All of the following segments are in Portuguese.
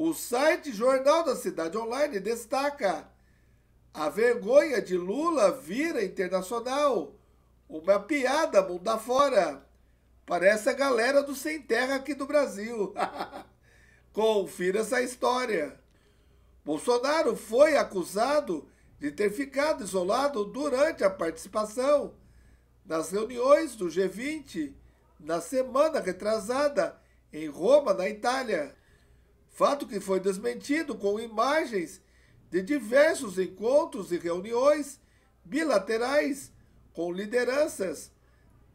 O site Jornal da Cidade Online destaca: a vergonha de Lula vira internacional. Uma piada mundo afora. Parece a galera do Sem Terra aqui do Brasil. Confira essa história. Bolsonaro foi acusado de ter ficado isolado durante a participação nas reuniões do G20 na semana retrasada em Roma, na Itália fato que foi desmentido com imagens de diversos encontros e reuniões bilaterais com lideranças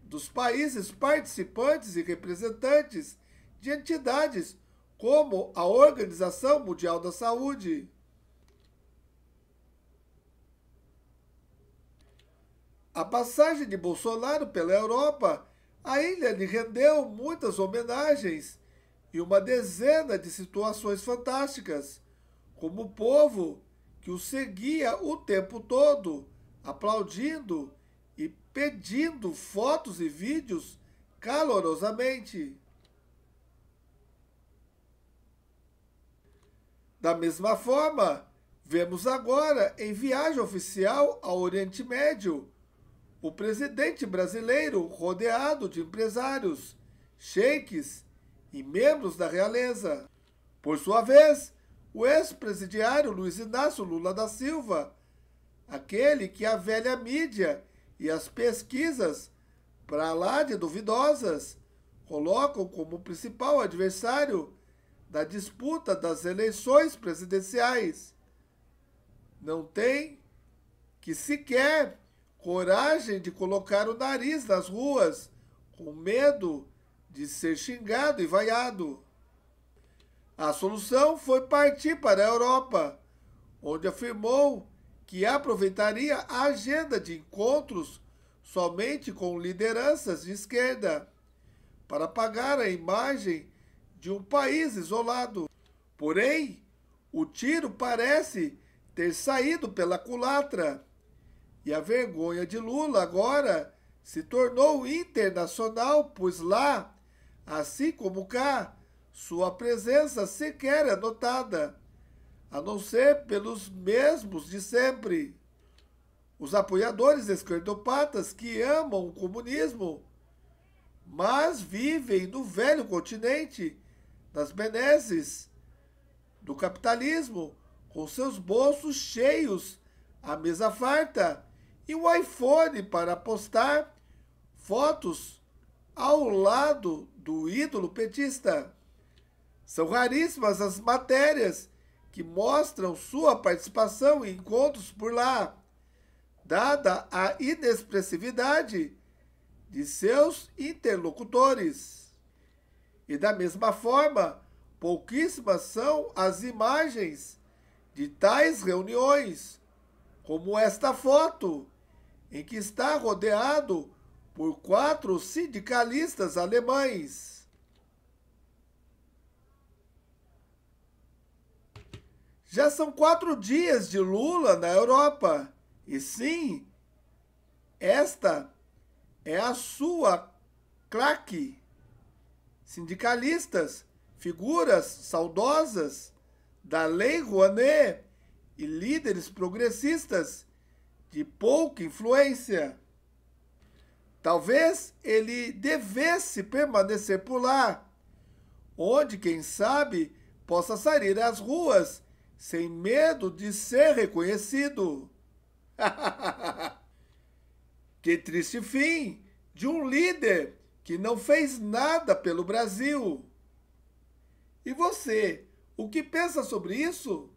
dos países participantes e representantes de entidades como a Organização Mundial da Saúde. A passagem de Bolsonaro pela Europa ainda lhe rendeu muitas homenagens e uma dezena de situações fantásticas, como o povo que o seguia o tempo todo, aplaudindo e pedindo fotos e vídeos calorosamente. Da mesma forma, vemos agora, em viagem oficial ao Oriente Médio, o presidente brasileiro rodeado de empresários, cheques e membros da realeza. Por sua vez, o ex-presidiário Luiz Inácio Lula da Silva, aquele que a velha mídia e as pesquisas, para lá de duvidosas, colocam como principal adversário da disputa das eleições presidenciais. Não tem que sequer coragem de colocar o nariz nas ruas, com medo de ser xingado e vaiado. A solução foi partir para a Europa, onde afirmou que aproveitaria a agenda de encontros somente com lideranças de esquerda para pagar a imagem de um país isolado. Porém, o tiro parece ter saído pela culatra e a vergonha de Lula agora se tornou internacional, pois lá Assim como cá, sua presença sequer é notada, a não ser pelos mesmos de sempre. Os apoiadores esquerdopatas que amam o comunismo, mas vivem no velho continente, das benesses, do capitalismo, com seus bolsos cheios, a mesa farta e um iPhone para postar fotos ao lado do ídolo petista. São raríssimas as matérias que mostram sua participação em encontros por lá, dada a inexpressividade de seus interlocutores. E da mesma forma, pouquíssimas são as imagens de tais reuniões, como esta foto, em que está rodeado por quatro sindicalistas alemães. Já são quatro dias de Lula na Europa. E sim, esta é a sua claque. Sindicalistas, figuras saudosas da Lei Rouanet e líderes progressistas de pouca influência. Talvez ele devesse permanecer por lá, onde, quem sabe, possa sair às ruas sem medo de ser reconhecido. que triste fim de um líder que não fez nada pelo Brasil. E você, o que pensa sobre isso?